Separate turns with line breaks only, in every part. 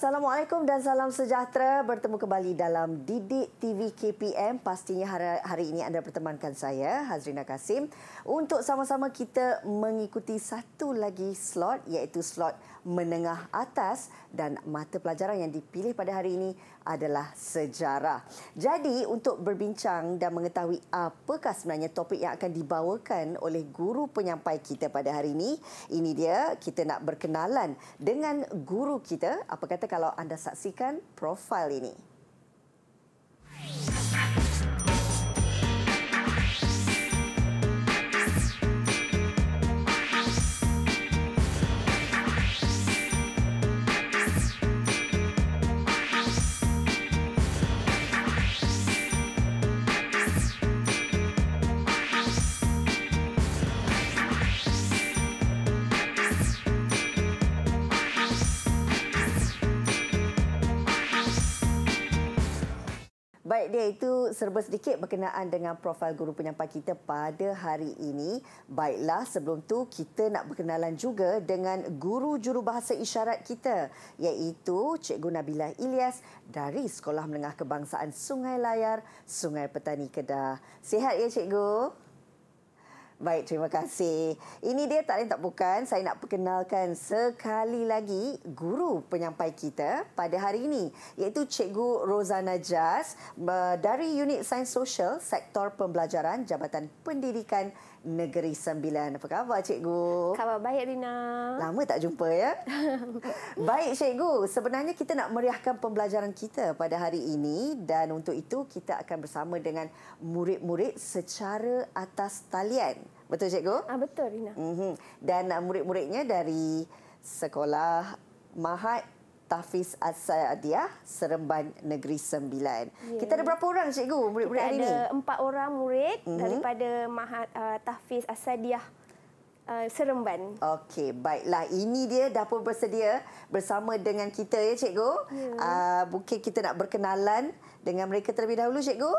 Assalamualaikum dan salam sejahtera. Bertemu kembali dalam Didik TV KPM. Pastinya hari, hari ini anda bertemankan saya, Hazrina Kasim. Untuk sama-sama kita mengikuti satu lagi slot iaitu slot menengah atas dan mata pelajaran yang dipilih pada hari ini adalah sejarah. Jadi untuk berbincang dan mengetahui apakah sebenarnya topik yang akan dibawakan oleh guru penyampai kita pada hari ini, ini dia kita nak berkenalan dengan guru kita. Apa kata kalau anda saksikan profil ini? dia itu serba sedikit berkenaan dengan profil guru penyampai kita pada hari ini. Baiklah, sebelum tu kita nak berkenalan juga dengan guru jurubahasa isyarat kita iaitu Cikgu Nabila Ilyas dari Sekolah Menengah Kebangsaan Sungai Layar, Sungai Petani Kedah. Sihat ya Cikgu? Baik, terima kasih. Ini dia tak lain tak bukan. Saya nak perkenalkan sekali lagi guru penyampai kita pada hari ini. Iaitu Cikgu Rozana Jas eh, dari Unit Sains Sosial Sektor Pembelajaran Jabatan Pendidikan Pendidikan Negeri Sembilan. Apa khabar cikgu? Khabar baik Rina. Lama tak jumpa ya. baik cikgu, sebenarnya kita nak meriahkan pembelajaran kita pada hari ini dan untuk itu kita akan bersama dengan murid-murid secara atas talian. Betul cikgu? Ah betul Rina. Mhm. Dan uh, murid-muridnya dari sekolah Mahat Tafiz Asadiah Seremban Negeri Sembilan. Yeah. Kita ada berapa orang cikgu murid-murid hari ini? Kita ada
empat orang murid mm-hmm. daripada Mahat, uh, Tafiz Asadiah Uh, seremban.
Okey, baiklah. Ini dia dapur bersedia bersama dengan kita ya cikgu. Yeah. Hmm. Uh, mungkin kita nak berkenalan dengan mereka terlebih dahulu cikgu.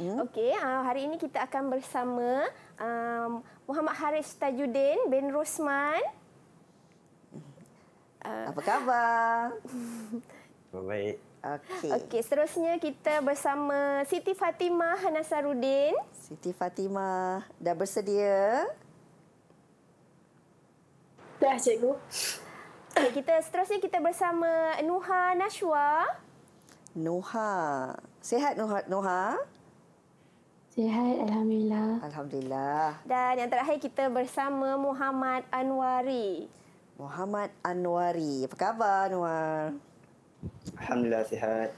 Hmm. Okey, uh, hari ini kita akan bersama um,
Muhammad Haris Tajuddin bin Rosman. Uh. Apa
khabar?
Baik. Okey. Okey,
seterusnya kita bersama Siti Fatimah Hanasarudin.
Siti Fatimah dah bersedia?
Dah, cikgu. Okay, kita seterusnya kita bersama Nuha Nashwa.
Nuha. Sihat Nuha? Nuha? Sihat, Alhamdulillah. Alhamdulillah.
Dan yang terakhir kita bersama Muhammad Anwari.
Muhammad Anwari. Apa khabar Anwar?
Alhamdulillah sihat.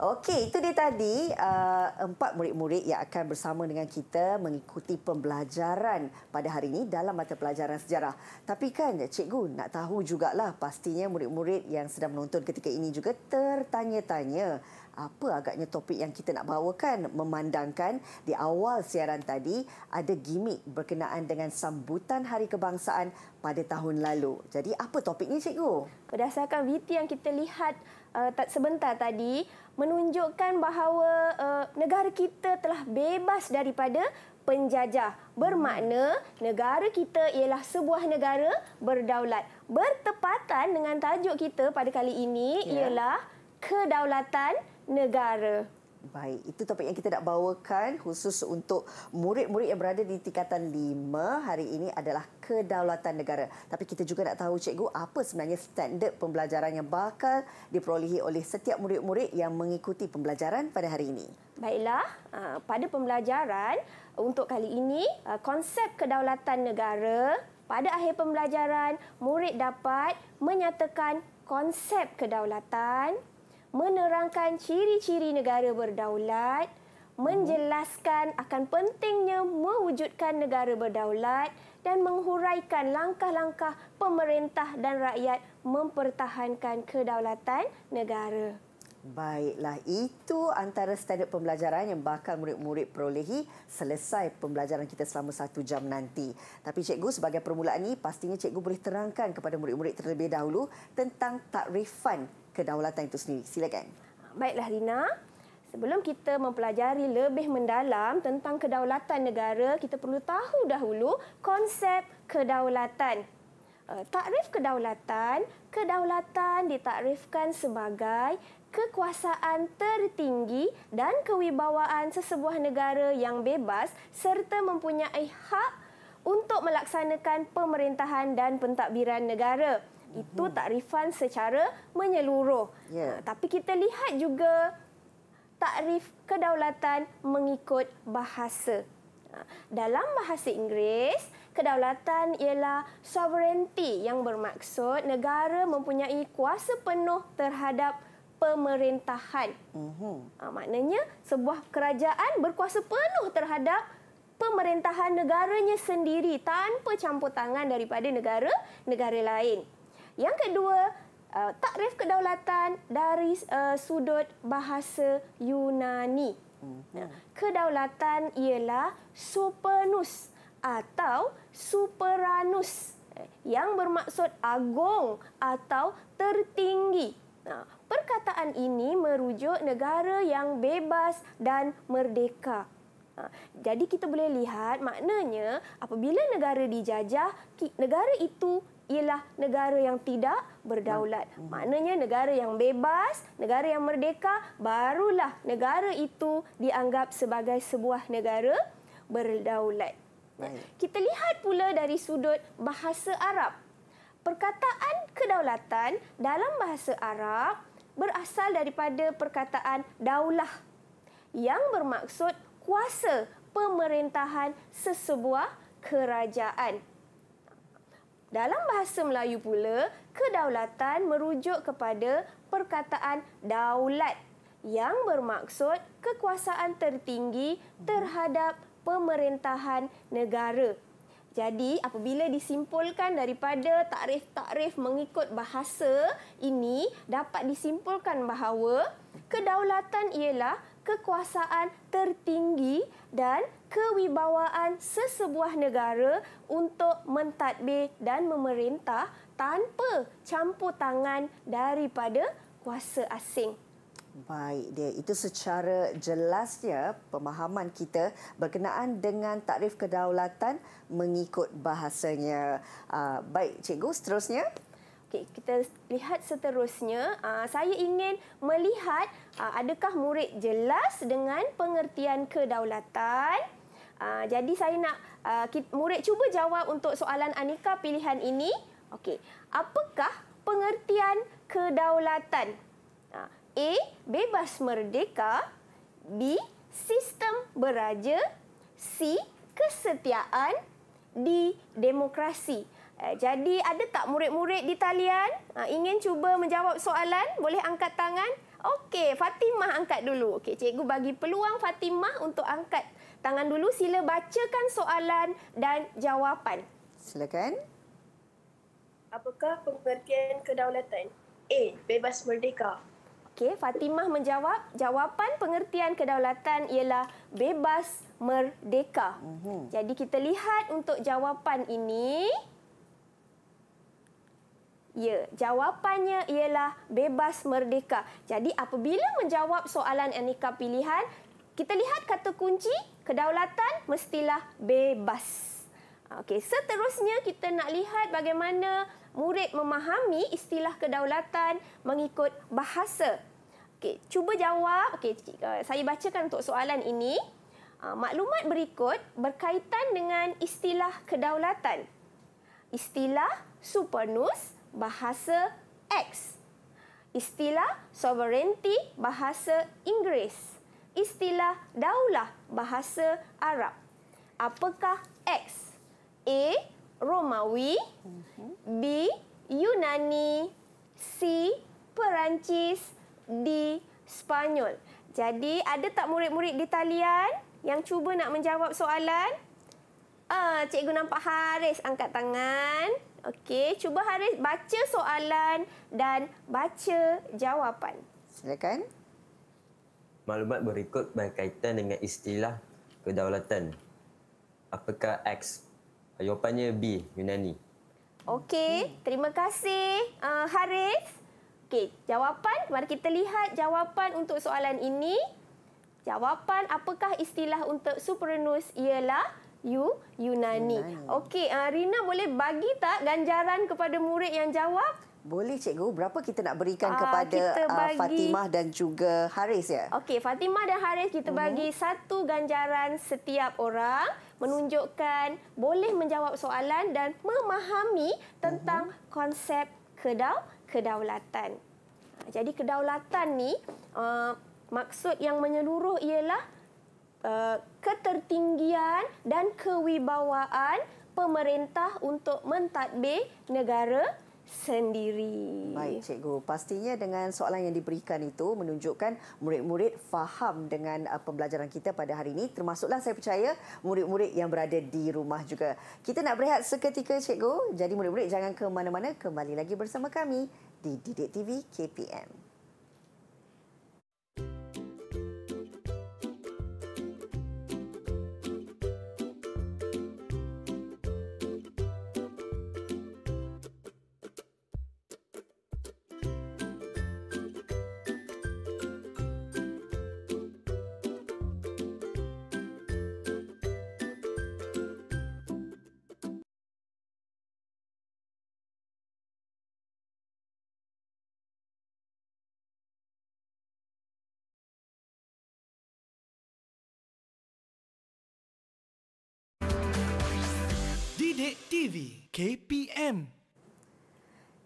Okey, itu dia tadi uh, empat murid-murid yang akan bersama dengan kita mengikuti pembelajaran pada hari ini dalam mata pelajaran sejarah. Tapi kan, cikgu nak tahu juga lah pastinya murid-murid yang sedang menonton ketika ini juga tertanya-tanya apa agaknya topik yang kita nak bawakan memandangkan di awal siaran tadi ada gimmick berkenaan dengan sambutan Hari Kebangsaan pada tahun lalu. Jadi apa topiknya cikgu? Berdasarkan video yang kita lihat tak uh, sebentar tadi menunjukkan
bahawa uh, negara kita telah bebas daripada penjajah. Bermakna negara kita ialah sebuah negara berdaulat. Bertepatan
dengan tajuk
kita pada kali ini yeah. ialah kedaulatan negara.
Baik, itu topik yang kita nak bawakan khusus untuk murid-murid yang berada di tingkatan 5 hari ini adalah kedaulatan negara. Tapi kita juga nak tahu cikgu apa sebenarnya standard pembelajaran yang bakal diperolehi oleh setiap murid-murid yang mengikuti pembelajaran pada hari ini.
Baiklah, uh, pada pembelajaran untuk kali ini uh, konsep kedaulatan negara pada akhir pembelajaran murid dapat menyatakan konsep kedaulatan menerangkan ciri-ciri negara berdaulat, menjelaskan akan pentingnya mewujudkan negara berdaulat dan menghuraikan langkah-langkah pemerintah dan rakyat mempertahankan kedaulatan negara.
Baiklah, itu antara standard pembelajaran yang bakal murid-murid perolehi selesai pembelajaran kita selama satu jam nanti. Tapi cikgu sebagai permulaan ini, pastinya cikgu boleh terangkan kepada murid-murid terlebih dahulu tentang takrifan kedaulatan itu sendiri. Silakan.
Baiklah Rina, sebelum kita mempelajari lebih mendalam tentang kedaulatan negara, kita perlu tahu dahulu konsep kedaulatan. Eh, takrif kedaulatan, kedaulatan ditakrifkan sebagai kekuasaan tertinggi dan kewibawaan sesebuah negara yang bebas serta mempunyai hak untuk melaksanakan pemerintahan dan pentadbiran negara itu hmm. tak refund secara menyeluruh. Yeah. Ya. Tapi kita lihat juga takrif kedaulatan mengikut bahasa. Ah, dalam bahasa Inggeris, kedaulatan ialah sovereignty yang bermaksud negara mempunyai kuasa penuh terhadap pemerintahan. Mm-hmm. Maknanya sebuah kerajaan berkuasa penuh terhadap pemerintahan negaranya sendiri tanpa campur tangan daripada negara-negara lain. Yang kedua, uh, takrif kedaulatan dari uh, sudut bahasa Yunani. Hmm. Kedaulatan ialah supernus atau superanus eh, yang bermaksud agung atau tertinggi. Nah, perkataan ini merujuk negara yang bebas dan merdeka. Jadi kita boleh lihat maknanya apabila negara dijajah, negara itu ialah negara yang tidak berdaulat. Hmm. Maknanya negara yang bebas, negara yang merdeka, barulah negara itu dianggap sebagai sebuah negara berdaulat. Kita lihat pula dari sudut bahasa Arab. Perkataan kedaulatan dalam bahasa Arab berasal daripada perkataan daulah yang bermaksud kuasa pemerintahan sesebuah kerajaan. Dalam bahasa Melayu pula, kedaulatan merujuk kepada perkataan daulat yang bermaksud kekuasaan tertinggi terhadap pemerintahan negara. Jadi apabila disimpulkan daripada takrif-takrif mengikut bahasa ini dapat disimpulkan bahawa kedaulatan ialah kekuasaan tertinggi dan kewibawaan sesebuah negara untuk mentadbir dan memerintah tanpa campur tangan daripada kuasa asing.
Baik dia. Itu secara jelasnya pemahaman kita berkenaan dengan takrif kedaulatan mengikut bahasanya. Ah, baik, cikgu seterusnya. Okay, kita
lihat seterusnya. Ah, saya ingin melihat ah, adakah murid jelas dengan pengertian kedaulatan. Ah, jadi saya nak uh, murid cuba jawab untuk soalan Anika pilihan ini. Okey. Apakah pengertian kedaulatan? Ah, A. Bebas merdeka. B. Sistem beraja. C. Kesetiaan. D. Demokrasi. Eh, jadi ada tak murid-murid di talian ingin cuba menjawab soalan? Boleh angkat tangan? Okey, Fatimah angkat dulu. Okey, cikgu bagi peluang Fatimah untuk angkat tangan dulu sila bacakan soalan dan jawapan. Silakan. Apakah pengertian kedaulatan? A. Bebas merdeka. Okey, Fatimah menjawab. Jawapan pengertian kedaulatan ialah bebas merdeka. Mm -hmm. Jadi kita lihat untuk jawapan ini. Ya, jawapannya ialah bebas merdeka. Jadi apabila menjawab soalan Anika pilihan, kita lihat kata kunci kedaulatan mestilah bebas. Ah, okey, seterusnya kita nak lihat bagaimana murid memahami istilah kedaulatan mengikut bahasa. Okey, cuba jawab. Okey, eh, saya bacakan untuk soalan ini. Ah, maklumat berikut berkaitan dengan istilah kedaulatan. Istilah supernus bahasa X. Istilah sovereignty bahasa Inggeris istilah daulah bahasa Arab. Apakah X? A. Romawi B. Yunani C. Perancis D. Spanyol Jadi ada tak murid-murid di talian yang cuba nak menjawab soalan? Ah, cikgu nampak Haris angkat tangan. Okey, cuba Haris baca soalan dan baca jawapan.
Silakan.
Maklumat berikut berkaitan dengan istilah kedaulatan. Apakah X? Jawapannya B, Yunani.
Okey, terima kasih uh, Harif. Okey, jawapan, mari kita lihat jawapan untuk soalan ini. Jawapan apakah istilah untuk supranus ialah you Yunani. Yunani. Okey, uh, Rina boleh bagi tak ganjaran kepada murid yang jawab? Boleh
cikgu, berapa kita nak berikan ah, kepada uh, bagi... Fatimah dan juga Haris ya?
Okey, Fatimah dan Haris kita mhm. bagi -hmm. satu ganjaran setiap orang menunjukkan boleh menjawab soalan dan memahami tentang -hmm. konsep kedau kedaulatan. Jadi kedaulatan ni uh, maksud yang menyeluruh ialah uh, ketertinggian dan kewibawaan pemerintah untuk mentadbir negara
sendiri. Baik cikgu, pastinya dengan soalan yang diberikan itu menunjukkan murid-murid faham dengan uh, pembelajaran kita pada hari ini termasuklah saya percaya murid-murid yang berada di rumah juga. Kita nak berehat seketika cikgu, jadi murid-murid jangan ke mana-mana, kembali lagi bersama kami di Didik TV KPM. TV KPM.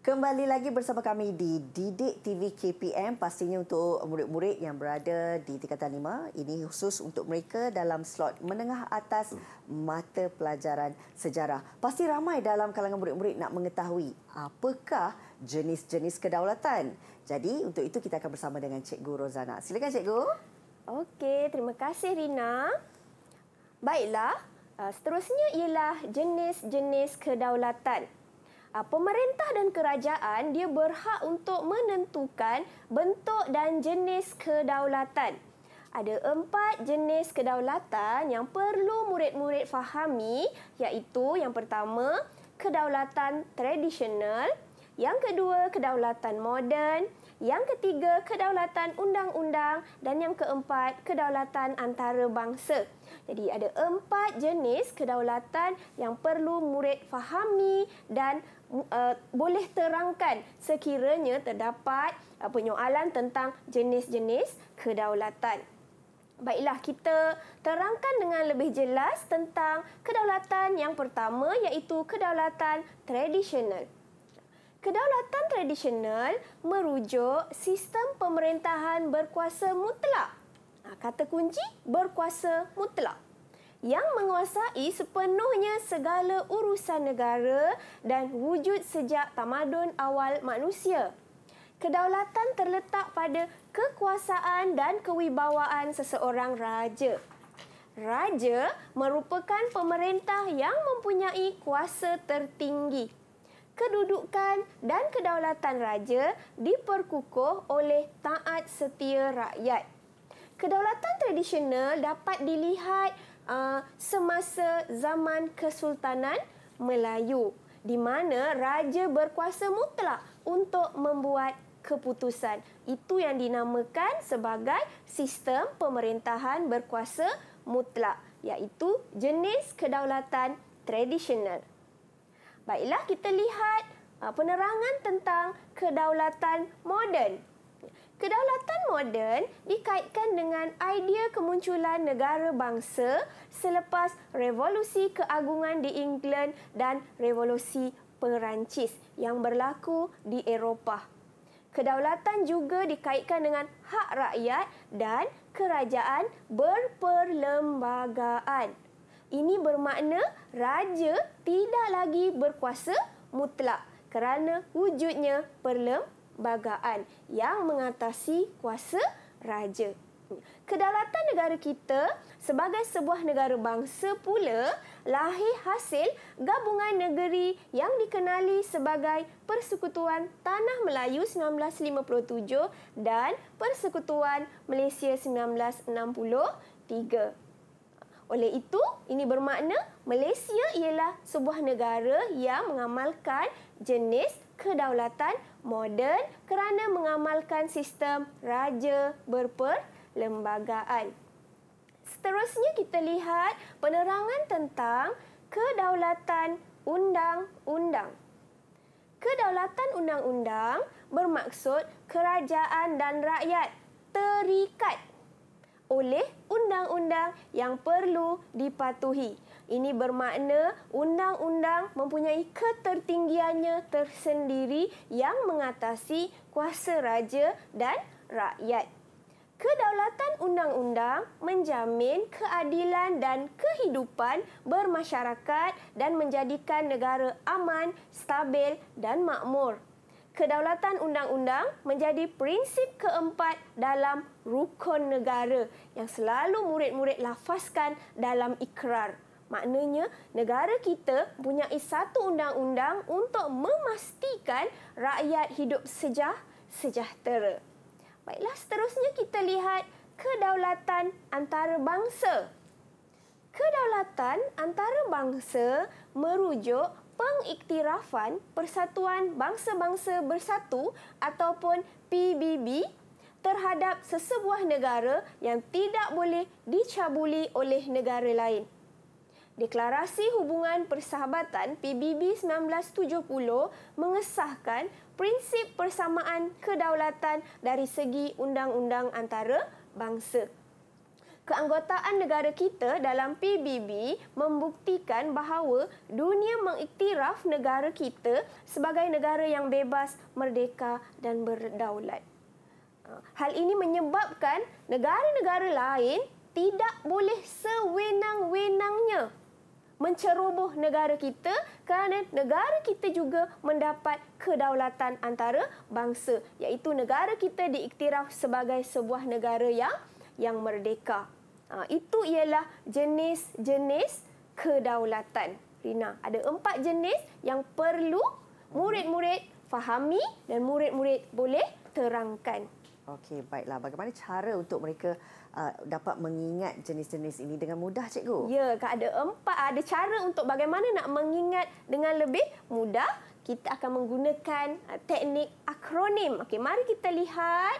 Kembali lagi bersama kami di Didik TV KPM pastinya untuk murid-murid yang berada di tingkatan 5 ini khusus untuk mereka dalam slot menengah atas mata pelajaran sejarah. Pasti ramai dalam kalangan murid-murid nak mengetahui apakah jenis-jenis kedaulatan. Jadi untuk itu kita akan bersama dengan Cikgu Rozana. Silakan Cikgu.
Okey, terima kasih Rina. Baiklah, Ah, seterusnya ialah jenis-jenis kedaulatan. Ah, pemerintah dan kerajaan dia berhak untuk menentukan bentuk dan jenis kedaulatan. Ada empat jenis kedaulatan yang perlu murid-murid fahami iaitu yang pertama kedaulatan tradisional, yang kedua kedaulatan moden, yang ketiga kedaulatan undang-undang dan yang keempat kedaulatan antarabangsa. bangsa. Jadi ada empat jenis kedaulatan yang perlu murid fahami dan uh, boleh terangkan sekiranya terdapat uh, penyoalan tentang jenis-jenis kedaulatan. Baiklah kita terangkan dengan lebih jelas tentang kedaulatan yang pertama iaitu kedaulatan tradisional. Kedaulatan tradisional merujuk sistem pemerintahan berkuasa mutlak Ha, kata kunci berkuasa mutlak yang menguasai sepenuhnya segala urusan negara dan wujud sejak tamadun awal manusia. Kedaulatan terletak pada kekuasaan dan kewibawaan seseorang raja. Raja merupakan pemerintah yang mempunyai kuasa tertinggi. Kedudukan dan kedaulatan raja diperkukuh oleh taat setia rakyat kedaulatan tradisional dapat dilihat uh, semasa zaman Kesultanan Melayu di mana raja berkuasa mutlak untuk membuat keputusan. Itu yang dinamakan sebagai sistem pemerintahan berkuasa mutlak iaitu jenis kedaulatan tradisional. Baiklah kita lihat uh, penerangan tentang kedaulatan moden Kedaulatan moden dikaitkan dengan idea kemunculan negara bangsa selepas revolusi keagungan di England dan revolusi Perancis yang berlaku di Eropah. Kedaulatan juga dikaitkan dengan hak rakyat dan kerajaan berperlembagaan. Ini bermakna raja tidak lagi berkuasa mutlak kerana wujudnya perlembagaan bagaan yang mengatasi kuasa raja. Kedaulatan negara kita sebagai sebuah negara bangsa pula lahir hasil gabungan negeri yang dikenali sebagai Persekutuan Tanah Melayu 1957 dan Persekutuan Malaysia 1963. Oleh itu, ini bermakna Malaysia ialah sebuah negara yang mengamalkan jenis kedaulatan moden kerana mengamalkan sistem raja berperlembagaan. Seterusnya kita lihat penerangan tentang kedaulatan undang-undang. Kedaulatan undang-undang bermaksud kerajaan dan rakyat terikat oleh undang-undang yang perlu dipatuhi. Ini bermakna undang-undang mempunyai ketertinggiannya tersendiri yang mengatasi kuasa raja dan rakyat. Kedaulatan undang-undang menjamin keadilan dan kehidupan bermasyarakat dan menjadikan negara aman, stabil dan makmur. Kedaulatan undang-undang menjadi prinsip keempat dalam rukun negara yang selalu murid-murid lafazkan dalam ikrar. Maknanya negara kita punya satu undang-undang untuk memastikan rakyat hidup sejah sejahtera. Baiklah seterusnya kita lihat kedaulatan antarabangsa. Kedaulatan antarabangsa merujuk pengiktirafan Persatuan Bangsa-Bangsa Bersatu ataupun PBB terhadap sesebuah negara yang tidak boleh dicabuli oleh negara lain. Deklarasi Hubungan Persahabatan PBB 1970 mengesahkan prinsip persamaan kedaulatan dari segi undang-undang antara bangsa. Keanggotaan negara kita dalam PBB membuktikan bahawa dunia mengiktiraf negara kita sebagai negara yang bebas, merdeka dan berdaulat. Ha, hal ini menyebabkan negara-negara lain tidak boleh sewenang-wenangnya menceroboh negara kita kerana negara kita juga mendapat kedaulatan antara bangsa iaitu negara kita diiktiraf sebagai sebuah negara yang yang merdeka. Ha, itu ialah jenis-jenis kedaulatan. Rina, ada empat jenis yang perlu murid-murid fahami dan murid-murid boleh terangkan.
Okey, baiklah. Bagaimana cara untuk mereka uh, dapat mengingat jenis-jenis ini dengan mudah cikgu?
Ya, ada empat ada cara untuk bagaimana nak mengingat dengan lebih mudah. Kita akan menggunakan uh, teknik akronim. Okey, mari kita lihat.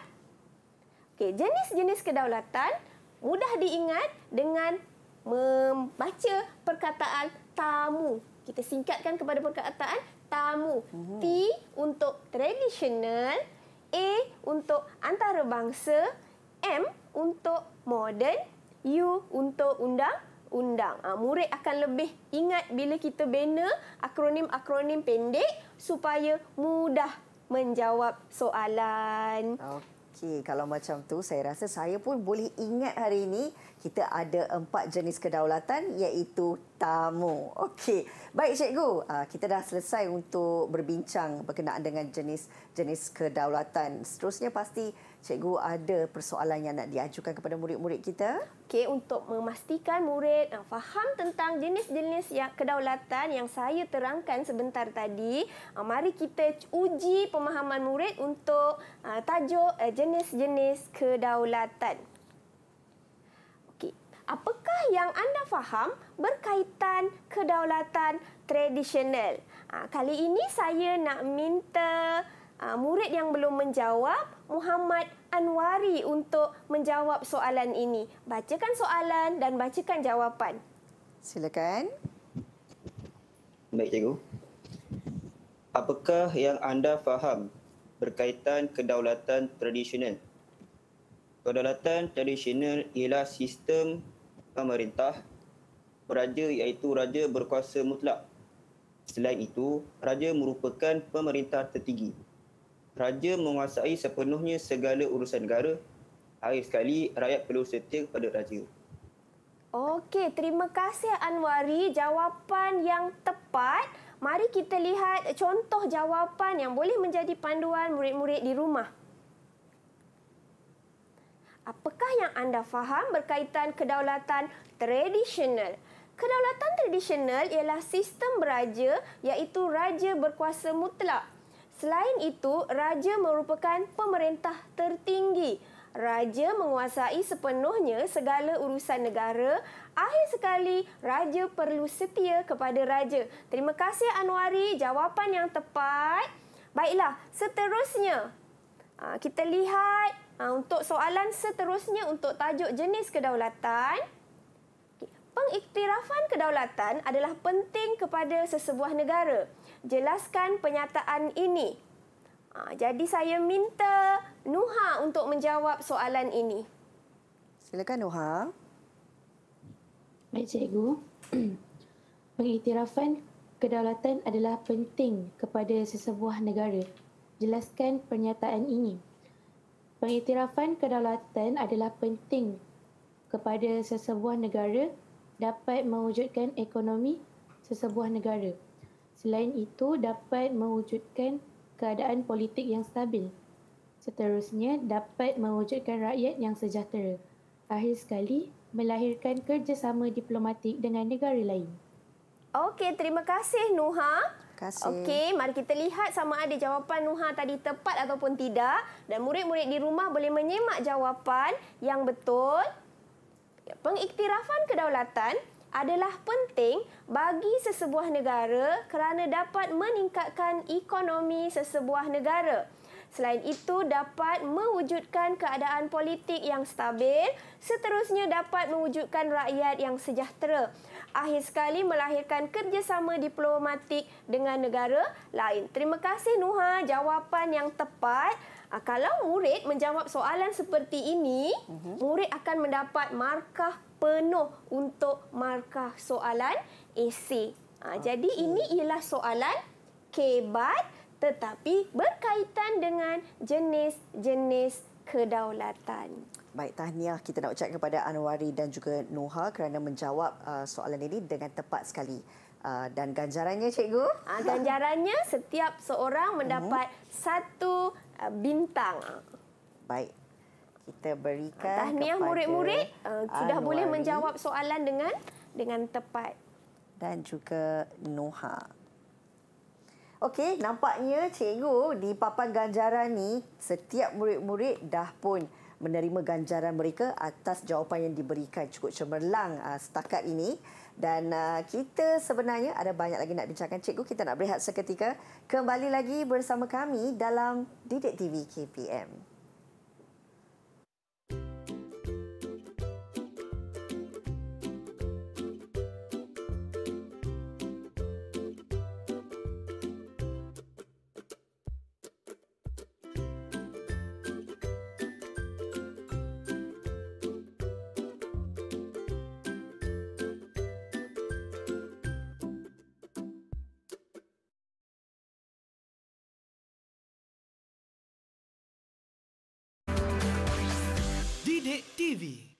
Okey, jenis-jenis kedaulatan mudah diingat dengan membaca perkataan tamu. Kita singkatkan kepada perkataan tamu. Mm-hmm. T untuk traditional, A untuk antarabangsa, M untuk modern, U untuk undang undang. Ha, murid akan lebih ingat bila kita bina akronim-akronim pendek supaya mudah menjawab
soalan. Okey, kalau macam tu saya rasa saya pun boleh ingat hari ini kita ada empat jenis kedaulatan iaitu tamu. Okey. Baik cikgu, ah, kita dah selesai untuk berbincang berkenaan dengan jenis-jenis kedaulatan. Seterusnya pasti Cikgu ada persoalan yang nak diajukan kepada murid-murid kita.
Okey, untuk memastikan murid uh, faham tentang jenis-jenis yang kedaulatan yang saya terangkan sebentar tadi, uh, mari kita uji pemahaman murid untuk uh, tajuk uh, jenis-jenis kedaulatan. Okey, Apakah yang anda faham berkaitan kedaulatan tradisional? Kali ini saya nak minta uh, murid yang belum menjawab Muhammad Anwari untuk menjawab soalan ini. Bacakan soalan dan bacakan jawapan.
Silakan.
Baik, cikgu. Apakah yang anda faham berkaitan kedaulatan tradisional? Kedaulatan tradisional ialah sistem pemerintah raja iaitu raja berkuasa mutlak. Selain itu, raja merupakan pemerintah tertinggi raja menguasai sepenuhnya segala urusan negara. Akhir sekali, rakyat perlu setia kepada raja.
Okey, terima kasih Anwari. Jawapan yang tepat. Mari kita lihat contoh jawapan yang boleh menjadi panduan murid-murid di rumah. Apakah yang anda faham berkaitan kedaulatan tradisional? Kedaulatan tradisional ialah sistem beraja iaitu raja berkuasa mutlak Selain itu, raja merupakan pemerintah tertinggi. Raja menguasai sepenuhnya segala urusan negara. Akhir sekali, raja perlu setia kepada raja. Terima kasih Anwari, jawapan yang tepat. Baiklah, seterusnya. Ah, kita lihat ah, untuk soalan seterusnya untuk tajuk jenis kedaulatan. Pengiktirafan kedaulatan adalah penting kepada sesebuah negara. Negara jelaskan penyataan ini. Ha, jadi saya minta Nuha untuk menjawab soalan ini.
Silakan Nuha. Baik cikgu. Pengiktirafan kedaulatan adalah penting kepada sesebuah negara. Jelaskan pernyataan ini. Pengiktirafan kedaulatan adalah penting kepada sesebuah negara dapat mewujudkan ekonomi sesebuah negara. Selain itu dapat mewujudkan keadaan politik yang stabil. Seterusnya dapat mewujudkan rakyat yang sejahtera. Akhir sekali melahirkan kerjasama diplomatik dengan negara lain.
Okey, terima kasih Nuha. Okey, mari kita lihat sama ada jawapan Nuha tadi tepat ataupun tidak dan murid-murid di rumah boleh menyemak jawapan yang betul. Pengiktirafan kedaulatan adalah penting bagi sesebuah negara kerana dapat meningkatkan ekonomi sesebuah negara. Selain itu dapat mewujudkan keadaan politik yang stabil, seterusnya dapat mewujudkan rakyat yang sejahtera. Akhir sekali melahirkan kerjasama diplomatik dengan negara lain. Terima kasih Nuha jawapan yang tepat. Ah, kalau murid menjawab soalan seperti ini, uh-huh. murid akan mendapat markah penuh untuk markah soalan esei. Ha, ah, okay. Jadi ini ialah soalan kebat tetapi berkaitan dengan jenis-jenis kedaulatan.
Baik, tahniah kita nak ucapkan kepada Anwari dan juga Noha kerana menjawab uh, soalan ini dengan tepat sekali. Uh, dan ganjarannya, cikgu? Uh, ganjarannya, setiap seorang mendapat uh-huh. satu Ah, bintang. Baik. Kita berikan Tahniah kepada... Tahniah murid-murid.
Uh, sudah Anwari. boleh menjawab soalan dengan dengan tepat.
Dan juga Noha. Okey, nampaknya cikgu di papan ganjaran ni setiap murid-murid dah pun menerima ganjaran mereka atas jawapan yang diberikan cukup cemerlang uh, setakat ini. Dan uh, kita sebenarnya ada banyak lagi nak bincangkan. Cikgu, kita nak berehat seketika. Kembali lagi bersama kami dalam Didik TV KPM.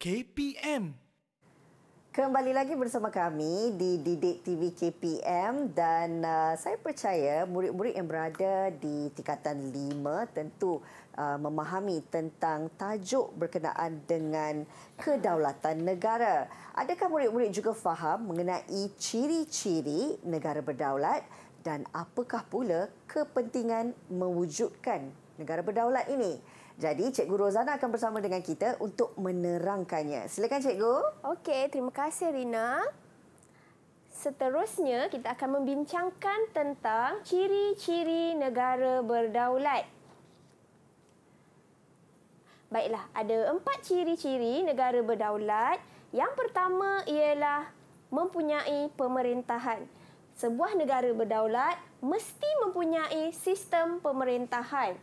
KPM.
Kembali lagi bersama kami di Didik TV KPM dan uh, saya percaya murid-murid yang berada di tingkatan 5 tentu uh, memahami tentang tajuk berkenaan dengan kedaulatan negara. Adakah murid-murid juga faham mengenai ciri-ciri negara berdaulat dan apakah pula kepentingan mewujudkan negara berdaulat ini? Jadi Cikgu Rozana akan bersama dengan kita untuk menerangkannya. Silakan Cikgu. Okey, terima kasih Rina. Seterusnya kita akan
membincangkan tentang ciri-ciri negara berdaulat. Baiklah, ada empat ciri-ciri negara berdaulat. Yang pertama ialah mempunyai pemerintahan. Sebuah negara berdaulat mesti mempunyai sistem pemerintahan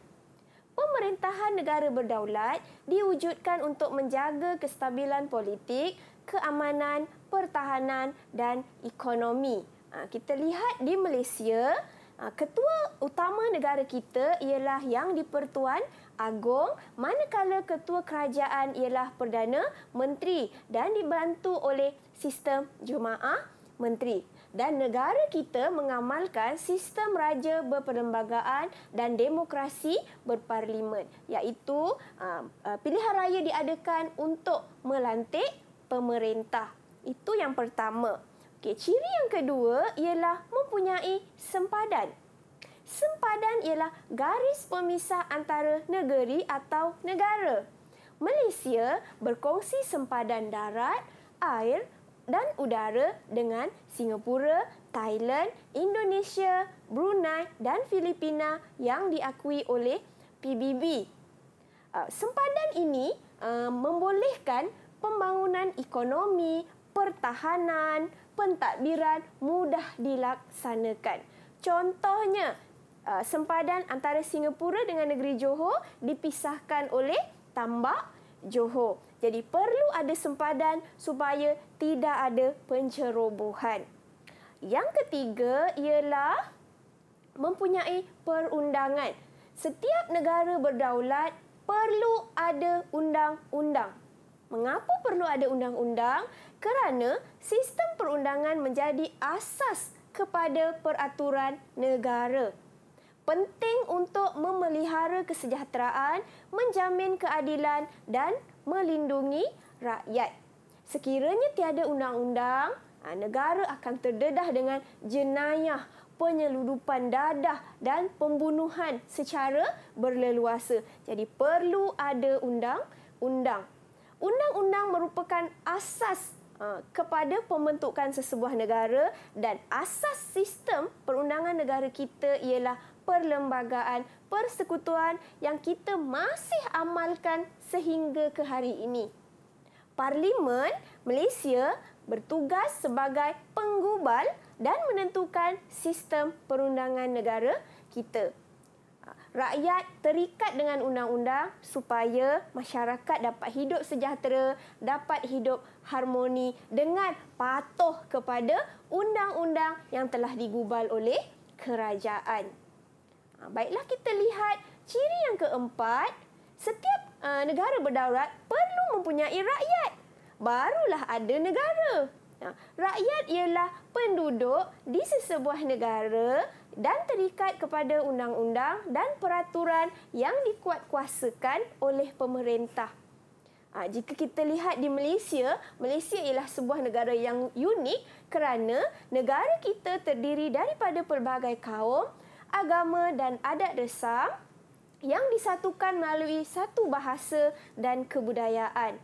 pemerintahan negara berdaulat diwujudkan untuk menjaga kestabilan politik, keamanan, pertahanan dan ekonomi. Ha, kita lihat di Malaysia, ha, ketua utama negara kita ialah Yang dipertuan pertuan Agong, manakala ketua kerajaan ialah Perdana Menteri dan dibantu oleh sistem jumaah menteri dan negara kita mengamalkan sistem raja berperlembagaan dan demokrasi berparlimen iaitu um, uh, pilihan raya diadakan untuk melantik pemerintah. Itu yang pertama. Okey, ciri yang kedua ialah mempunyai sempadan. Sempadan ialah garis pemisah antara negeri atau negara. Malaysia berkongsi sempadan darat, air, dan udara dengan Singapura, Thailand, Indonesia, Brunei dan Filipina yang diakui oleh PBB. Uh, sempadan ini uh, membolehkan pembangunan ekonomi, pertahanan, pentadbiran mudah dilaksanakan. Contohnya, uh, sempadan antara Singapura dengan negeri Johor dipisahkan oleh tambak Johor. Jadi perlu ada sempadan supaya tidak ada pencerobohan. Yang ketiga ialah mempunyai perundangan. Setiap negara berdaulat perlu ada undang-undang. Mengapa perlu ada undang-undang? Kerana sistem perundangan menjadi asas kepada peraturan negara. Penting untuk memelihara kesejahteraan, menjamin keadilan dan melindungi rakyat. Sekiranya tiada undang-undang, ah, negara akan terdedah dengan jenayah penyeludupan dadah dan pembunuhan secara berleluasa. Jadi perlu ada undang-undang. Undang-undang merupakan asas ah, kepada pembentukan sesebuah negara dan asas sistem perundangan negara kita ialah perlembagaan, persekutuan yang kita masih amalkan sehingga ke hari ini. Parlimen Malaysia bertugas sebagai penggubal dan menentukan sistem perundangan negara kita. Rakyat terikat dengan undang-undang supaya masyarakat dapat hidup sejahtera, dapat hidup harmoni dengan patuh kepada undang-undang yang telah digubal oleh kerajaan. Ah, baiklah kita lihat ciri yang keempat. Setiap uh, negara berdaulat perlu mempunyai rakyat. Barulah ada negara. Nah, ya, rakyat ialah penduduk di sesebuah negara dan terikat kepada undang-undang dan peraturan yang dikuatkuasakan oleh pemerintah. Ha, jika kita lihat di Malaysia, Malaysia ialah sebuah negara yang unik kerana negara kita terdiri daripada pelbagai kaum agama dan adat resam yang disatukan melalui satu bahasa dan kebudayaan,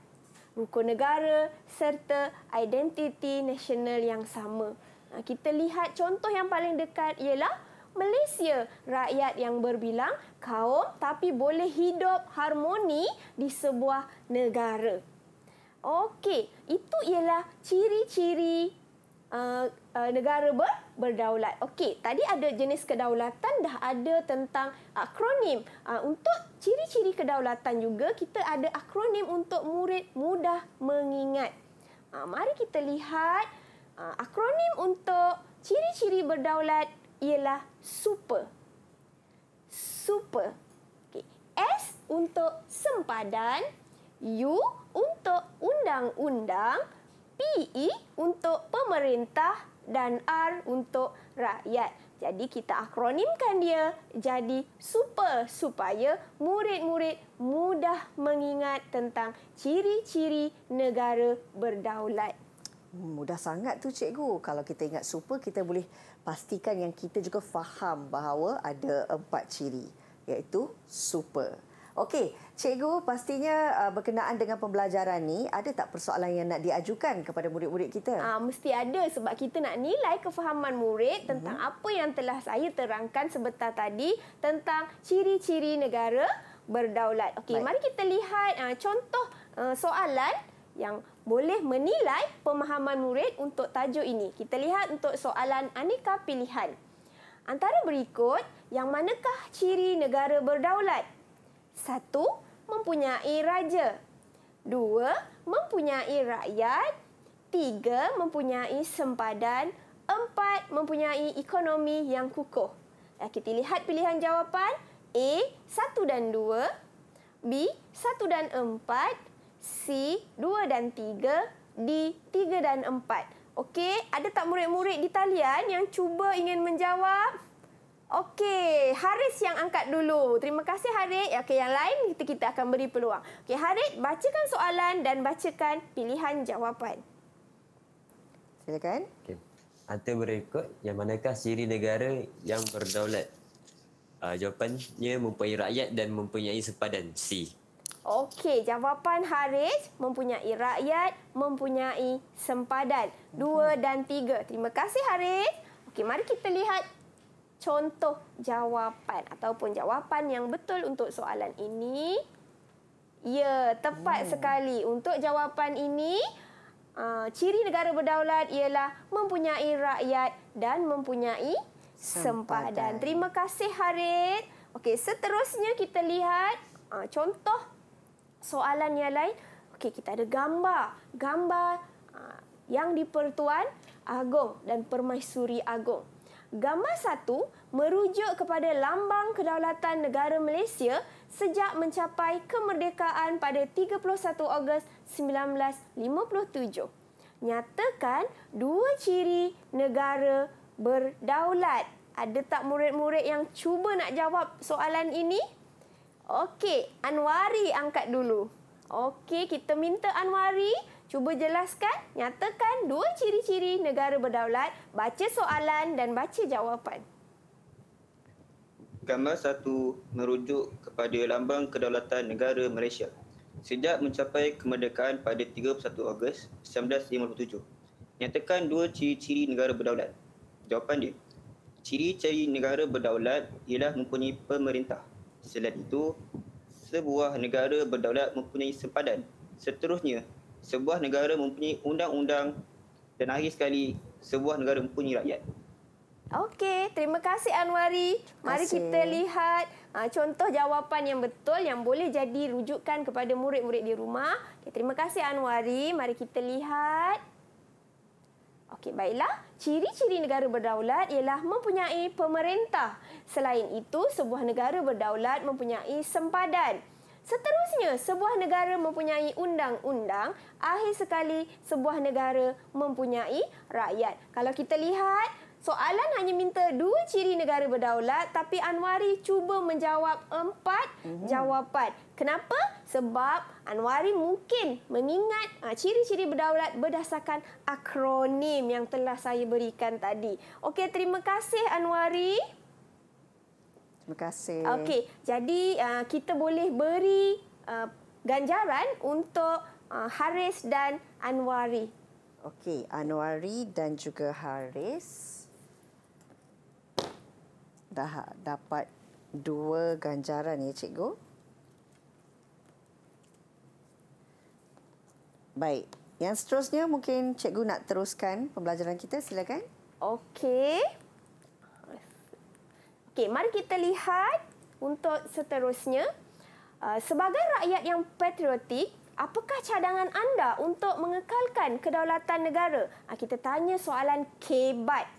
rukun negara serta identiti nasional yang sama. Ha, kita lihat contoh yang paling dekat ialah Malaysia, rakyat yang berbilang kaum tapi boleh hidup harmoni di sebuah negara. Okey, itu ialah ciri-ciri uh, uh, negara ber, berdaulat. Okey, tadi ada jenis kedaulatan dah ada tentang akronim. Uh, untuk ciri-ciri kedaulatan juga kita ada akronim untuk murid mudah mengingat. Uh, mari kita lihat uh, akronim untuk ciri-ciri berdaulat ialah super. Super. Okey, S untuk sempadan, U untuk undang-undang. PE untuk pemerintah dan R untuk rakyat. Jadi kita akronimkan dia jadi super supaya murid-murid mudah mengingat tentang ciri-ciri negara
berdaulat. Mudah sangat tu cikgu. Kalau kita ingat super kita boleh pastikan yang kita juga faham bahawa ada empat ciri iaitu super, Okey, cikgu pastinya uh, berkenaan dengan pembelajaran ni ada tak persoalan yang nak diajukan kepada murid-murid kita? Ah
uh, mesti ada sebab kita nak nilai kefahaman murid tentang uh-huh. apa yang telah saya terangkan sebentar tadi tentang ciri-ciri negara berdaulat. Okey, mari kita lihat uh, contoh uh, soalan yang boleh menilai pemahaman murid untuk tajuk ini. Kita lihat untuk soalan aneka pilihan. Antara berikut, yang manakah ciri negara berdaulat? Satu, mempunyai raja. Dua, mempunyai rakyat. Tiga, mempunyai sempadan. Empat, mempunyai ekonomi yang kukuh. Kita lihat pilihan jawapan. A, satu dan dua. B, satu dan empat. C, dua dan tiga. D, tiga dan empat. Okey, ada tak murid-murid di talian yang cuba ingin menjawab? Okey, Haris yang angkat dulu. Terima kasih Haris. Okey, yang lain kita kita akan beri peluang. Okey, Haris bacakan soalan dan bacakan pilihan
jawapan.
Silakan. Okey. Antara berikut, yang manakah siri negara yang berdaulat? Uh, jawapannya mempunyai rakyat dan mempunyai sepadan. C.
Okey, jawapan Haris mempunyai rakyat, mempunyai sempadan. Dua dan tiga. Terima kasih Haris. Okey, mari kita lihat contoh jawapan ataupun jawapan yang betul untuk soalan ini. Ya, tepat hmm. sekali. Untuk jawapan ini, uh, ciri negara berdaulat ialah mempunyai rakyat dan mempunyai sempadan. sempadan. Terima kasih, Harith. Okey, seterusnya kita lihat uh, contoh soalan yang lain. Okey, kita ada gambar. Gambar uh, yang di Pertuan Agong dan Permaisuri Agong. Gambar satu merujuk kepada lambang kedaulatan negara Malaysia sejak mencapai kemerdekaan pada 31 Ogos 1957. Nyatakan dua ciri negara berdaulat. Ada tak murid-murid yang cuba nak jawab soalan ini? Okey, Anwari angkat dulu. Okey, kita minta Anwari. Cuba jelaskan, nyatakan dua ciri-ciri negara berdaulat, baca soalan dan baca jawapan.
Gambar satu merujuk kepada lambang kedaulatan negara Malaysia. Sejak mencapai kemerdekaan pada 31 Ogos 1957, nyatakan dua ciri-ciri negara berdaulat. Jawapan dia, ciri-ciri negara berdaulat ialah mempunyai pemerintah. Selain itu, sebuah negara berdaulat mempunyai sempadan. Seterusnya, sebuah negara mempunyai undang-undang dan akhir sekali sebuah negara mempunyai rakyat.
Okey, terima kasih Anwari. Mari kasih. kita lihat ah, contoh jawapan yang betul yang boleh jadi rujukan kepada murid-murid di rumah. Okay, terima kasih Anwari. Mari kita lihat. Okey, baiklah. Ciri-ciri negara berdaulat ialah mempunyai pemerintah. Selain itu, sebuah negara berdaulat mempunyai sempadan. Seterusnya, sebuah negara mempunyai undang-undang, akhir sekali sebuah negara mempunyai rakyat. Kalau kita lihat, soalan hanya minta dua ciri negara berdaulat tapi Anwari cuba menjawab empat mm-hmm. jawapan. Kenapa? Sebab Anwari mungkin mengingat ah, ciri-ciri berdaulat berdasarkan akronim yang telah saya berikan tadi. Okey, terima kasih Anwari.
Terima kasih. Okey,
jadi uh, kita boleh beri uh, ganjaran untuk uh, Haris dan Anwari.
Okey, Anwari dan juga Haris dah dapat dua ganjaran ya cikgu. Baik. Yang seterusnya mungkin cikgu nak teruskan pembelajaran kita silakan. Okey. Okey,
mari kita lihat
untuk seterusnya.
Uh, sebagai rakyat yang patriotik, apakah cadangan anda untuk mengekalkan kedaulatan negara? Uh, kita tanya soalan kebat.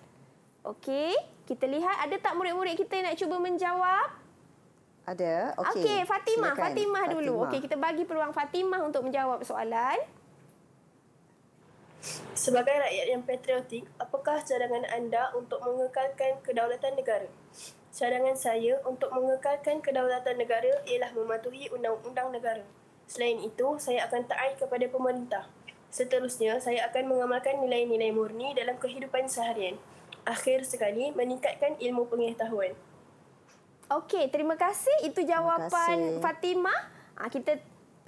Okey, kita lihat ada tak murid-murid kita nak cuba menjawab?
Ada. Okey, okay, Fatimah. Fatimah, Fatimah dulu. Okey,
kita bagi peluang Fatimah untuk menjawab soalan. Sebagai rakyat yang patriotik, apakah cadangan anda untuk mengekalkan kedaulatan negara? Cadangan saya untuk mengekalkan kedaulatan negara ialah mematuhi undang-undang negara. Selain itu, saya akan taat kepada pemerintah. Seterusnya, saya akan mengamalkan nilai-nilai murni dalam kehidupan seharian. Akhir sekali, meningkatkan ilmu pengetahuan. Okey, terima kasih. Itu jawapan kasih. Fatimah. Ah, kita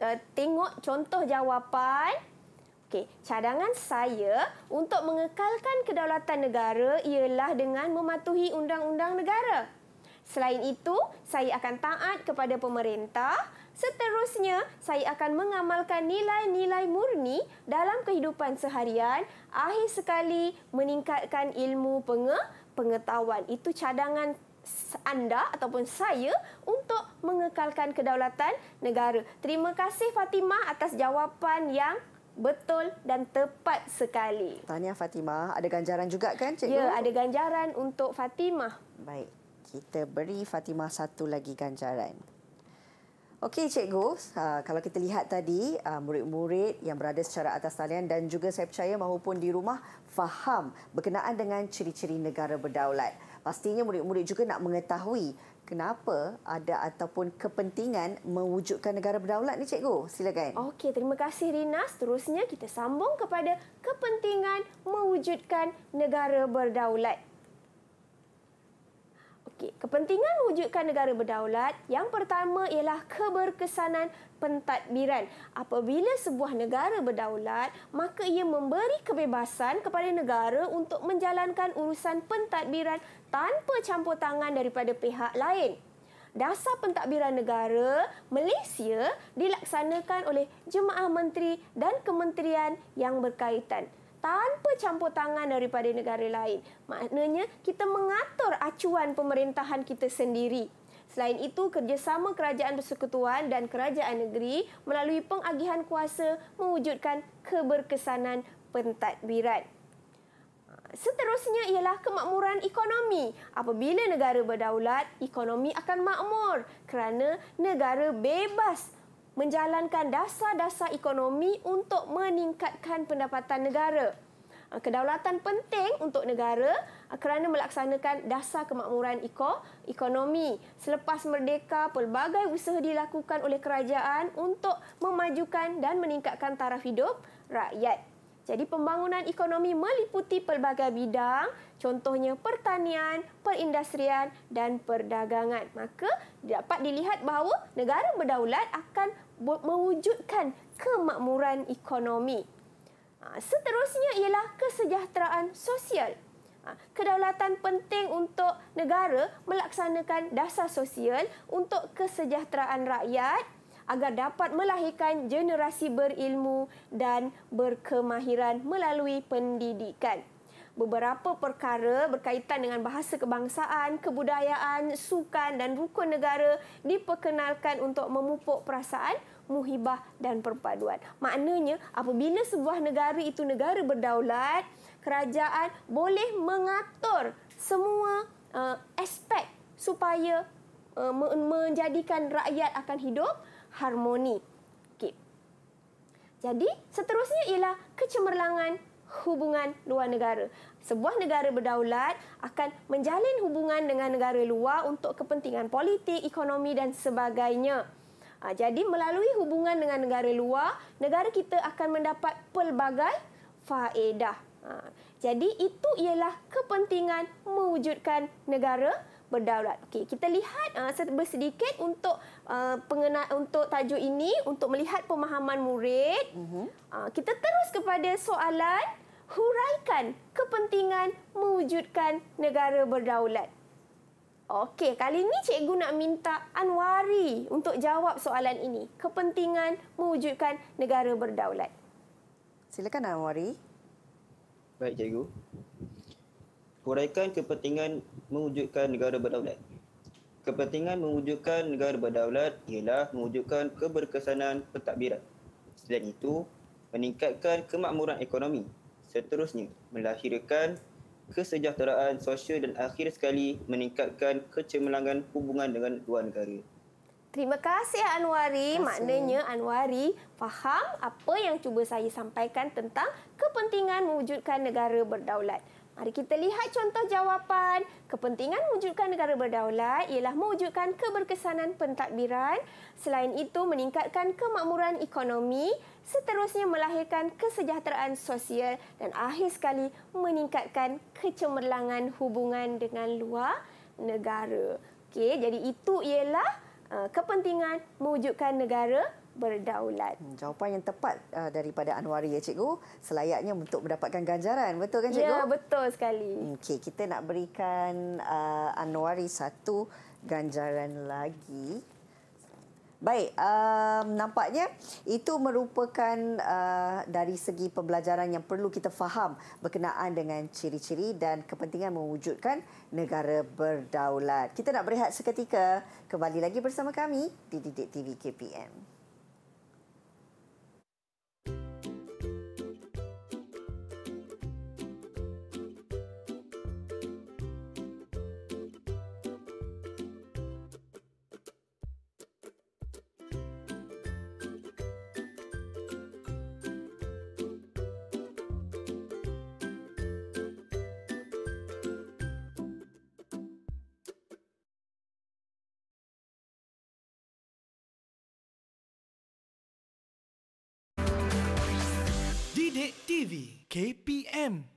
eh, tengok contoh jawapan. Okey, cadangan saya untuk mengekalkan kedaulatan negara ialah dengan mematuhi undang-undang negara. Selain itu, saya akan taat kepada pemerintah. Seterusnya, saya akan mengamalkan nilai-nilai murni dalam kehidupan seharian. Akhir sekali, meningkatkan ilmu pengetahuan. Itu cadangan anda ataupun saya untuk mengekalkan kedaulatan negara. Terima kasih Fatimah atas jawapan yang betul dan tepat sekali.
Tahniah Fatimah. Ada ganjaran juga kan cikgu? Ya, ada
ganjaran untuk
Fatimah. Baik, kita beri Fatimah satu lagi ganjaran. Okey cikgu, ha, kalau kita lihat tadi ha, murid-murid yang berada secara atas talian dan juga saya percaya maupun di rumah faham berkenaan dengan ciri-ciri negara berdaulat. Pastinya murid-murid juga nak mengetahui kenapa ada ataupun kepentingan mewujudkan negara berdaulat ni cikgu? Silakan.
Okey, terima kasih Rina. Seterusnya kita sambung kepada kepentingan mewujudkan negara berdaulat. Okey, kepentingan wujudkan negara berdaulat yang pertama ialah keberkesanan pentadbiran. Apabila sebuah negara berdaulat, maka ia memberi kebebasan kepada negara untuk menjalankan urusan pentadbiran tanpa campur tangan daripada pihak lain. Dasar pentadbiran negara Malaysia dilaksanakan oleh jemaah menteri dan kementerian yang berkaitan tanpa campur tangan daripada negara lain. Maknanya kita mengatur acuan pemerintahan kita sendiri. Selain itu, kerjasama kerajaan persekutuan dan kerajaan negeri melalui pengagihan kuasa mewujudkan keberkesanan pentadbiran. Seterusnya ialah kemakmuran ekonomi. Apabila negara berdaulat, ekonomi akan makmur kerana negara bebas menjalankan dasar-dasar ekonomi untuk meningkatkan pendapatan negara. Ah, kedaulatan penting untuk negara ah, kerana melaksanakan dasar kemakmuran ekonomi. Selepas merdeka, pelbagai usaha dilakukan oleh kerajaan untuk memajukan dan meningkatkan taraf hidup rakyat. Jadi pembangunan ekonomi meliputi pelbagai bidang contohnya pertanian, perindustrian dan perdagangan. Maka dapat dilihat bahawa negara berdaulat akan mewujudkan kemakmuran ekonomi. Ha, seterusnya ialah kesejahteraan sosial. Ha, kedaulatan penting untuk negara melaksanakan dasar sosial untuk kesejahteraan rakyat agar dapat melahirkan generasi berilmu dan berkemahiran melalui pendidikan beberapa perkara berkaitan dengan bahasa kebangsaan, kebudayaan, sukan dan rukun negara diperkenalkan untuk memupuk perasaan muhibah dan perpaduan. Maknanya apabila sebuah negara itu negara berdaulat, kerajaan boleh mengatur semua uh, aspek supaya uh, menjadikan rakyat akan hidup harmoni. Okay. Jadi seterusnya ialah kecemerlangan hubungan luar negara. Sebuah negara berdaulat akan menjalin hubungan dengan negara luar untuk kepentingan politik, ekonomi dan sebagainya. Ah, jadi melalui hubungan dengan negara luar, negara kita akan mendapat pelbagai faedah. Ah, jadi itu ialah kepentingan mewujudkan negara berdaulat. Okey, kita lihat uh, ah, sedikit untuk uh, pengenal untuk tajuk ini untuk melihat pemahaman murid. Uh-huh. Uh, kita terus kepada soalan huraikan kepentingan mewujudkan negara berdaulat. Okey, kali ini cikgu nak minta Anwari untuk jawab soalan ini. Kepentingan mewujudkan negara berdaulat. Silakan Anwari.
Baik, cikgu. Huraikan kepentingan mewujudkan negara berdaulat. Kepentingan mewujudkan negara berdaulat ialah mewujudkan keberkesanan pentadbiran. Selain itu, meningkatkan kemakmuran ekonomi seterusnya melahirkan kesejahteraan sosial dan akhir sekali meningkatkan kecemerlangan hubungan dengan luar negara.
Terima kasih Anwari. Kasih. Maknanya Anwari faham apa yang cuba saya sampaikan tentang kepentingan mewujudkan negara berdaulat. Mari kita lihat contoh jawapan. Kepentingan mewujudkan negara berdaulat ialah mewujudkan keberkesanan pentadbiran. Selain itu, meningkatkan kemakmuran ekonomi. Seterusnya, melahirkan kesejahteraan sosial. Dan akhir sekali, meningkatkan kecemerlangan hubungan dengan luar negara. Okey, jadi itu ialah uh, kepentingan mewujudkan
negara berdaulat. Hmm, jawapan yang tepat uh, daripada Anwari ya cikgu, selayaknya untuk mendapatkan ganjaran. Betul kan cikgu? Ya,
betul sekali.
Okey, kita nak berikan uh, Anwari satu ganjaran lagi. Baik, um, nampaknya itu merupakan uh, dari segi pembelajaran yang perlu kita faham berkenaan dengan ciri-ciri dan kepentingan mewujudkan negara berdaulat. Kita nak berehat seketika. Kembali lagi bersama kami di Didik TV KPM. KPM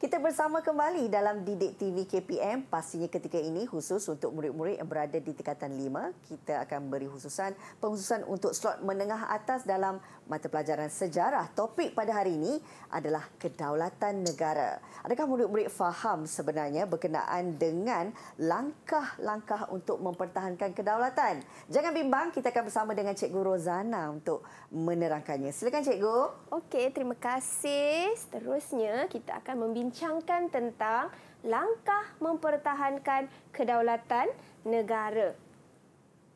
Kita bersama kembali dalam Didik TV KPM. Pastinya ketika ini khusus untuk murid-murid yang berada di tingkatan 5. Kita akan beri khususan penghususan untuk slot menengah atas dalam mata pelajaran sejarah. Topik pada hari ini adalah kedaulatan negara. Adakah murid-murid faham sebenarnya berkenaan dengan langkah-langkah untuk mempertahankan kedaulatan? Jangan bimbang, kita akan bersama dengan Cikgu Rozana untuk menerangkannya. Silakan Cikgu. Okey, terima kasih. Seterusnya kita akan membincangkan membincangkan
tentang langkah mempertahankan kedaulatan negara.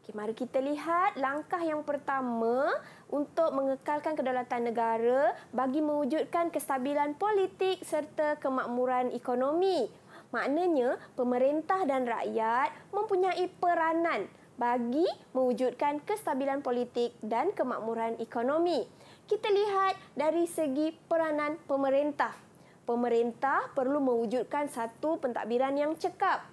Okay, mari kita lihat langkah yang pertama untuk mengekalkan kedaulatan negara bagi mewujudkan kestabilan politik serta kemakmuran ekonomi. Maknanya, pemerintah dan rakyat mempunyai peranan bagi mewujudkan kestabilan politik dan kemakmuran ekonomi. Kita lihat dari segi peranan pemerintah pemerintah perlu mewujudkan satu pentadbiran yang cekap.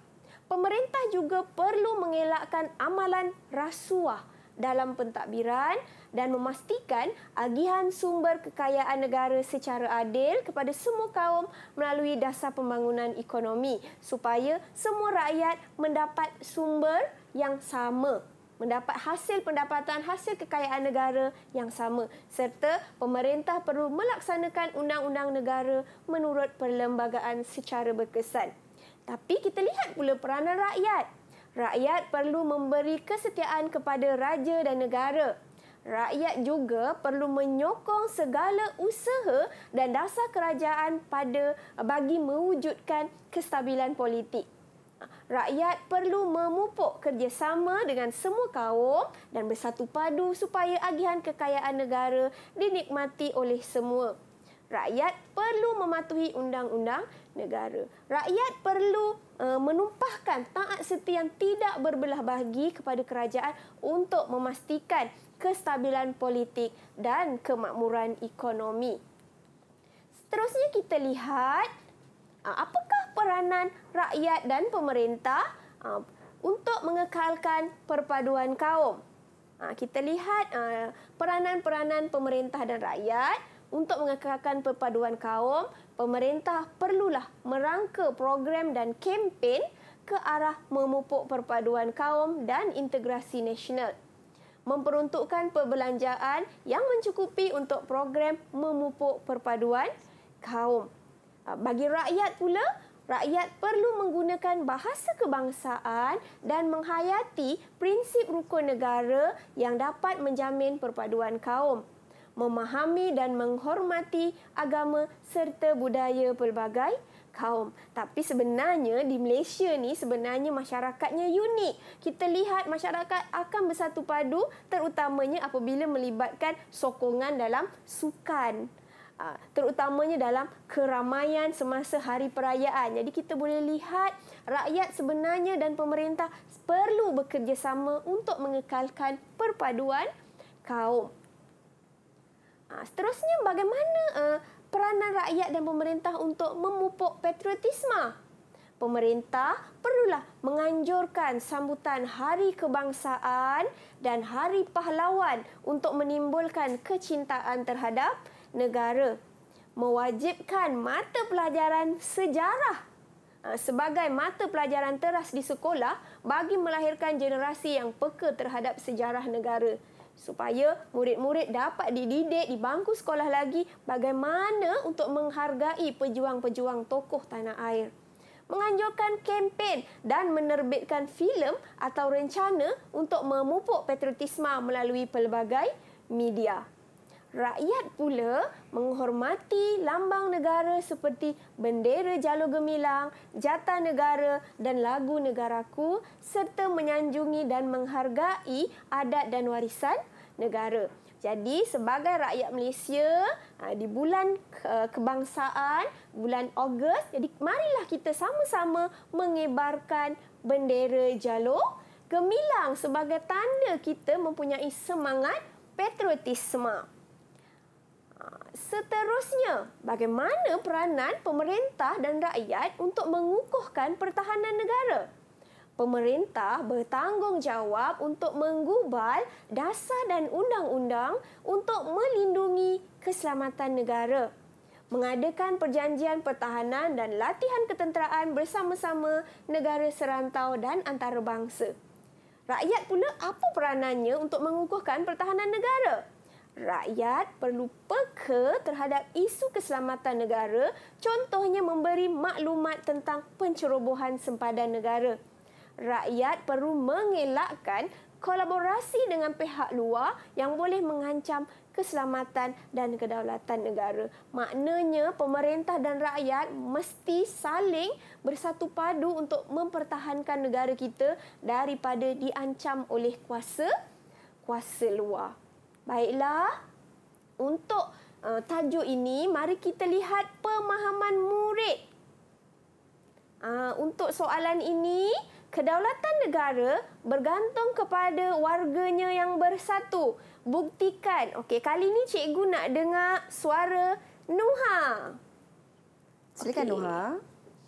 Pemerintah juga perlu mengelakkan amalan rasuah dalam pentadbiran dan memastikan agihan sumber kekayaan negara secara adil kepada semua kaum melalui dasar pembangunan ekonomi supaya semua rakyat mendapat sumber yang sama mendapat hasil pendapatan hasil kekayaan negara yang sama serta pemerintah perlu melaksanakan undang-undang negara menurut perlembagaan secara berkesan. Tapi kita lihat pula peranan rakyat. Rakyat perlu memberi kesetiaan kepada raja dan negara. Rakyat juga perlu menyokong segala usaha dan dasar kerajaan pada bagi mewujudkan kestabilan politik rakyat perlu memupuk kerjasama dengan semua kaum dan bersatu padu supaya agihan kekayaan negara dinikmati oleh semua. Rakyat perlu mematuhi undang-undang negara. Rakyat perlu uh, menumpahkan taat setia yang tidak berbelah bagi kepada kerajaan untuk memastikan kestabilan politik dan kemakmuran ekonomi. Seterusnya kita lihat Ah, apakah peranan rakyat dan pemerintah ah, untuk mengekalkan perpaduan kaum. Ah, kita lihat peranan-peranan pemerintah dan rakyat untuk mengekalkan perpaduan kaum, pemerintah perlulah merangka program dan kempen ke arah memupuk perpaduan kaum dan integrasi nasional. Memperuntukkan perbelanjaan yang mencukupi untuk program memupuk perpaduan kaum. Ah, bagi rakyat pula, rakyat perlu menggunakan bahasa kebangsaan dan menghayati prinsip rukun negara yang dapat menjamin perpaduan kaum, memahami dan menghormati agama serta budaya pelbagai kaum. Tapi sebenarnya di Malaysia ni sebenarnya masyarakatnya unik. Kita lihat masyarakat akan bersatu padu terutamanya apabila melibatkan sokongan dalam sukan uh, terutamanya dalam keramaian semasa hari perayaan. Jadi kita boleh lihat rakyat sebenarnya dan pemerintah perlu bekerjasama untuk mengekalkan perpaduan kaum. Uh, seterusnya bagaimana uh, peranan rakyat dan pemerintah untuk memupuk patriotisme? Pemerintah perlulah menganjurkan sambutan Hari Kebangsaan dan Hari Pahlawan untuk menimbulkan kecintaan terhadap negara mewajibkan mata pelajaran sejarah uh, sebagai mata pelajaran teras di sekolah bagi melahirkan generasi yang peka terhadap sejarah negara supaya murid-murid dapat dididik di bangku sekolah lagi bagaimana untuk menghargai pejuang-pejuang tokoh tanah air menganjurkan kempen dan menerbitkan filem atau rencana untuk memupuk patriotisme melalui pelbagai media rakyat pula menghormati lambang negara seperti bendera Jalur Gemilang, jata negara dan lagu negaraku serta menyanjungi dan menghargai adat dan warisan negara. Jadi sebagai rakyat Malaysia ah, di bulan eh, kebangsaan bulan Ogos jadi marilah kita sama-sama mengibarkan bendera Jalur Gemilang sebagai tanda kita mempunyai semangat patriotisme. Seterusnya, bagaimana peranan pemerintah dan rakyat untuk mengukuhkan pertahanan negara? Pemerintah bertanggungjawab untuk menggubal dasar dan undang-undang untuk melindungi keselamatan negara. Mengadakan perjanjian pertahanan dan latihan ketenteraan bersama-sama negara serantau dan antarabangsa. Rakyat pula apa peranannya untuk mengukuhkan pertahanan negara? rakyat perlu peka terhadap isu keselamatan negara contohnya memberi maklumat tentang pencerobohan sempadan negara rakyat perlu mengelakkan kolaborasi dengan pihak luar yang boleh mengancam keselamatan dan kedaulatan negara maknanya pemerintah dan rakyat mesti saling bersatu padu untuk mempertahankan negara kita daripada diancam oleh kuasa kuasa luar Baiklah, untuk uh, tajuk ini, mari kita lihat pemahaman murid. Uh, untuk soalan ini, kedaulatan negara bergantung kepada warganya yang bersatu. Buktikan. Okey, kali ini cikgu nak dengar suara Nuha. Silakan okay. Nuha.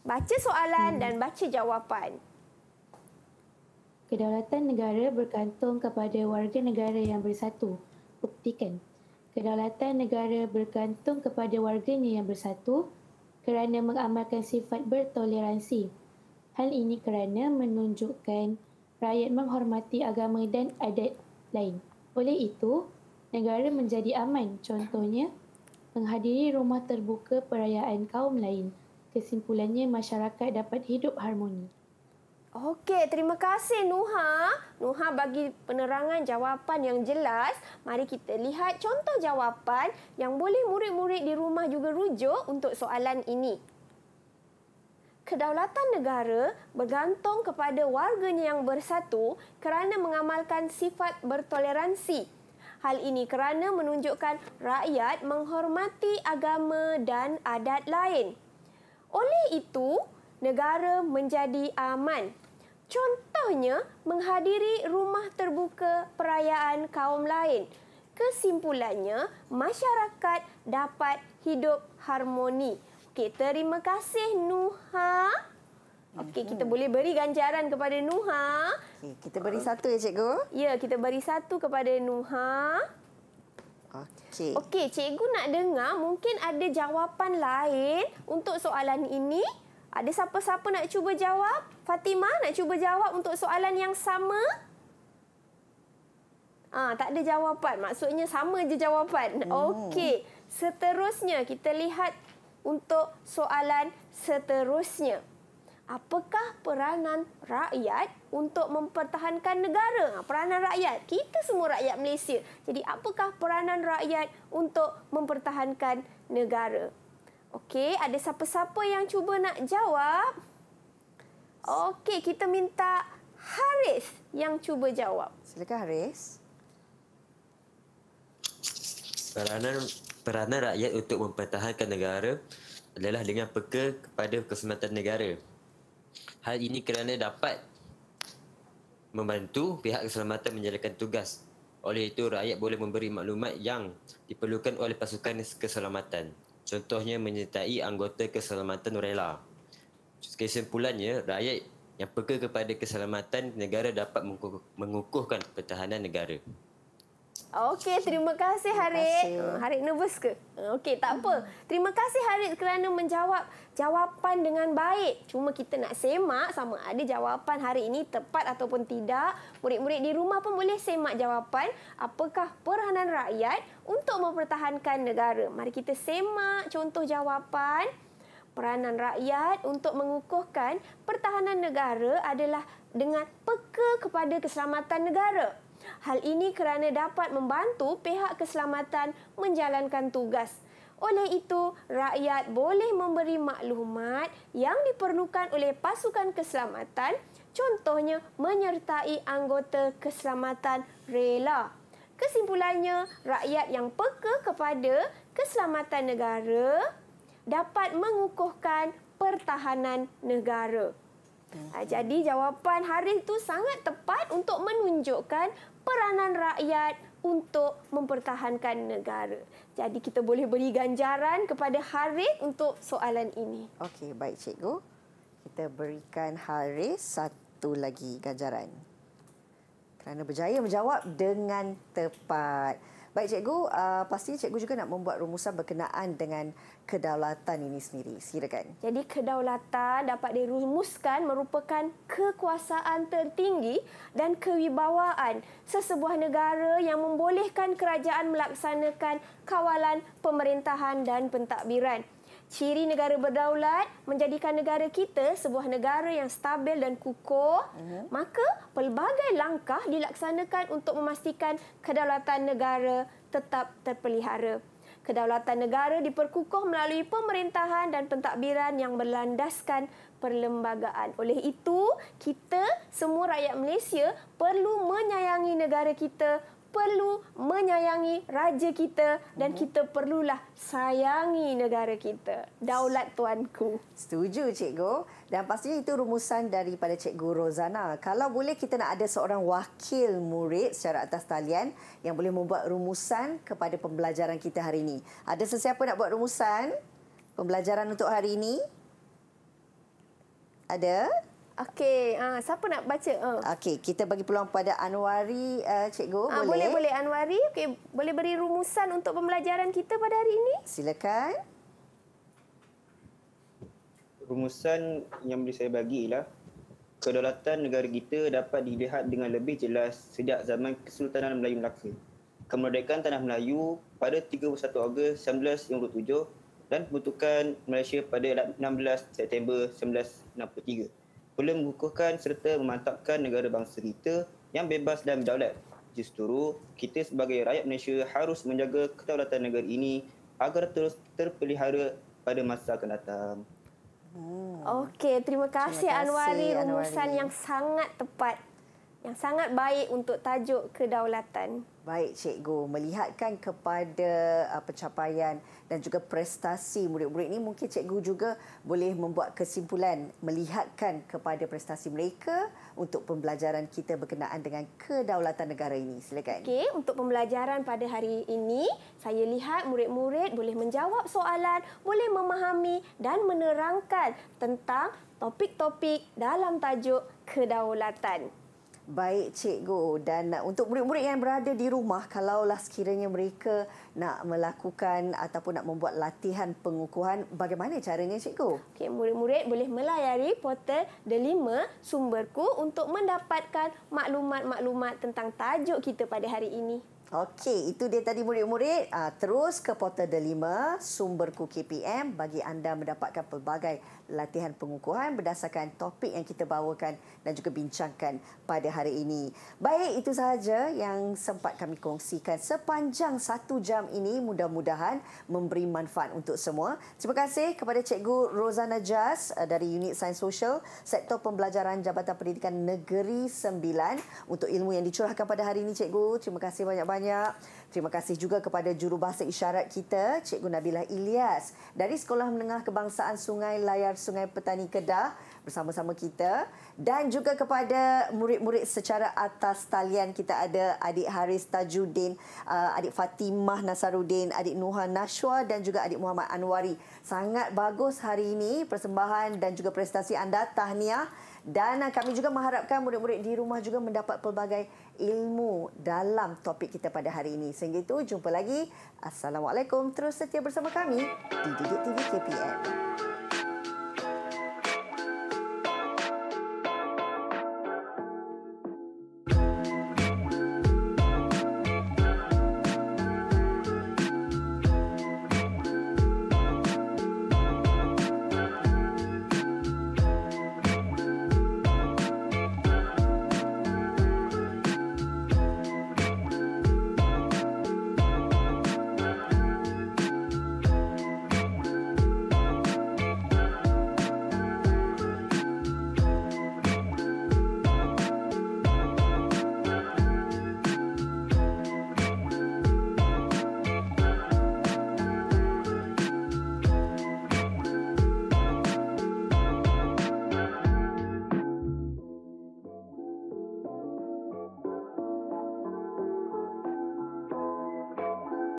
Baca soalan hmm. dan baca jawapan.
Kedaulatan negara bergantung kepada warga negara yang bersatu buktikan. Kedaulatan negara bergantung kepada warganya yang bersatu kerana mengamalkan sifat bertoleransi. Hal ini kerana menunjukkan rakyat menghormati agama dan adat lain. Oleh itu, negara menjadi aman. Contohnya, menghadiri rumah terbuka perayaan kaum lain. Kesimpulannya, masyarakat dapat hidup harmoni. Okey, terima kasih Nuha. Nuha
bagi penerangan jawapan yang jelas. Mari kita lihat contoh jawapan yang boleh murid-murid di rumah juga rujuk untuk soalan ini. Kedaulatan negara bergantung kepada warganya yang bersatu kerana mengamalkan sifat bertoleransi. Hal ini kerana menunjukkan rakyat menghormati agama dan adat lain. Oleh itu, negara menjadi aman. Contohnya, menghadiri rumah terbuka perayaan kaum lain. Kesimpulannya, masyarakat dapat hidup harmoni. Okey, terima kasih Nuha. Okey, hmm. kita boleh beri ganjaran kepada Nuha. Okay, kita beri satu ya, cikgu? Ya, kita beri satu kepada Nuha. Okey. Okey, cikgu nak dengar mungkin ada jawapan lain untuk soalan ini? Ada siapa-siapa nak cuba jawab? Fatimah nak cuba jawab untuk soalan yang sama? Ah, tak ada jawapan. Maksudnya sama je jawapan. Hmm. Okey. Seterusnya kita lihat untuk soalan seterusnya. Apakah peranan rakyat untuk mempertahankan negara? Ah, peranan rakyat. Kita semua rakyat Malaysia. Jadi apakah peranan rakyat untuk mempertahankan negara? Okey, ada siapa-siapa yang cuba nak jawab? Okey, kita minta Haris yang cuba
jawab. Silakan Haris.
Peranan peranan rakyat untuk mempertahankan negara adalah dengan peka kepada keselamatan negara. Hal ini kerana dapat membantu pihak keselamatan menjalankan tugas. Oleh itu, rakyat boleh memberi maklumat yang diperlukan oleh pasukan keselamatan. Contohnya menyertai anggota keselamatan rela. Kesimpulannya, rakyat yang peka kepada keselamatan negara dapat mengukuhkan pertahanan negara.
Okey, terima kasih Harith. Harith nervous ke? Okey, tak apa. Terima kasih Harith kerana menjawab jawapan dengan baik. Cuma kita nak semak sama ada jawapan hari ini tepat ataupun tidak. Murid-murid di rumah pun boleh semak jawapan. Apakah peranan rakyat untuk mempertahankan negara? Mari kita semak contoh jawapan. Peranan rakyat untuk mengukuhkan pertahanan negara adalah dengan peka kepada keselamatan negara. Hal ini kerana dapat membantu pihak keselamatan menjalankan tugas. Oleh itu, rakyat boleh memberi maklumat yang diperlukan oleh pasukan keselamatan, contohnya menyertai anggota keselamatan rela. Kesimpulannya, rakyat yang peka kepada keselamatan negara dapat mengukuhkan pertahanan negara. Hmm. Ha, jadi jawapan Haris tu sangat tepat untuk menunjukkan peranan rakyat untuk mempertahankan negara. Jadi kita boleh beri ganjaran kepada Haris untuk soalan ini.
Okey, baik cikgu. Kita berikan Haris satu lagi ganjaran. Kerana berjaya menjawab dengan tepat. Baik cikgu, uh, pasti cikgu juga nak membuat rumusan berkenaan dengan kedaulatan ini sendiri. Silakan. Jadi kedaulatan dapat dirumuskan merupakan kekuasaan tertinggi dan kewibawaan
sesebuah negara yang membolehkan kerajaan melaksanakan kawalan pemerintahan dan pentadbiran ciri negara berdaulat menjadikan negara kita sebuah negara yang stabil dan kukuh, uh-huh. maka pelbagai langkah dilaksanakan untuk memastikan kedaulatan negara tetap terpelihara. Kedaulatan negara diperkukuh melalui pemerintahan dan pentadbiran yang berlandaskan perlembagaan. Oleh itu, kita semua rakyat Malaysia perlu menyayangi negara kita perlu menyayangi raja kita dan hmm. kita
perlulah sayangi negara kita. Daulat tuanku. Setuju cikgu. Dan pastinya itu rumusan daripada cikgu Rozana. Kalau boleh kita nak ada seorang wakil murid secara atas talian yang boleh membuat rumusan kepada pembelajaran kita hari ini. Ada sesiapa nak buat rumusan pembelajaran untuk hari ini? Ada? Ada? Okey, uh, siapa nak baca? Uh. Okey, kita bagi peluang kepada Anwari, uh, cikgu. Uh, boleh? boleh, boleh. Anwari, okay. boleh beri rumusan untuk pembelajaran kita pada hari ini? Silakan.
Rumusan yang boleh saya bagi ialah kedaulatan negara kita dapat dilihat dengan lebih jelas sejak zaman Kesultanan Melayu Melaka. Kemerdekaan Tanah Melayu pada 31 Ogos 1957 dan pembentukan Malaysia pada 16 September 1963 boleh mengukuhkan serta memantapkan negara bangsa kita yang bebas dan berdaulat. Justeru, kita sebagai rakyat Malaysia harus menjaga kedaulatan negara ini agar terus terpelihara pada masa akan datang.
Hmm. Okey,
terima kasih, terima kasih Anwari, Anwari yang sangat tepat, yang sangat baik untuk tajuk kedaulatan.
Baik cikgu, melihatkan kepada uh, pencapaian dan juga prestasi murid-murid ini mungkin cikgu juga boleh membuat kesimpulan melihatkan kepada prestasi mereka untuk pembelajaran kita berkenaan dengan kedaulatan negara ini. Silakan.
Okey, untuk pembelajaran pada hari ini, saya lihat murid-murid boleh menjawab soalan, boleh memahami dan menerangkan tentang topik-topik dalam tajuk kedaulatan.
Baik cikgu dan uh, untuk murid-murid yang berada di rumah kalaulah sekiranya mereka nak melakukan ataupun nak membuat latihan pengukuhan bagaimana caranya cikgu? Okey
murid-murid boleh melayari portal Delima Sumberku untuk mendapatkan maklumat-maklumat tentang tajuk kita pada hari ini.
Okey, itu dia tadi murid-murid. Uh, terus ke portal Delima Sumberku KPM bagi anda mendapatkan pelbagai latihan pengukuhan berdasarkan topik yang kita bawakan dan juga bincangkan pada hari ini. Baik, itu sahaja yang sempat kami kongsikan sepanjang satu jam ini mudah-mudahan memberi manfaat untuk semua. Terima kasih kepada Cikgu Rozana Jas eh, dari Unit Sains Sosial Sektor Pembelajaran Jabatan Pendidikan Negeri Sembilan untuk ilmu yang dicurahkan pada hari ini Cikgu. Terima kasih banyak-banyak. Terima kasih juga kepada jurubahasa isyarat kita, Cikgu Nabilah Ilyas dari Sekolah Menengah Kebangsaan Sungai Layar Sungai Petani Kedah bersama-sama kita dan juga kepada murid-murid secara atas talian kita ada adik Haris Tajuddin, uh, adik Fatimah Nasarudin, adik Nuha Nashwa dan juga adik Muhammad Anwari. Sangat bagus hari ini persembahan dan juga prestasi anda tahniah dan kami juga mengharapkan murid-murid di rumah juga mendapat pelbagai ilmu dalam topik kita pada hari ini. Sehingga itu, jumpa lagi. Assalamualaikum. Terus setia bersama kami di Didik TV KPM.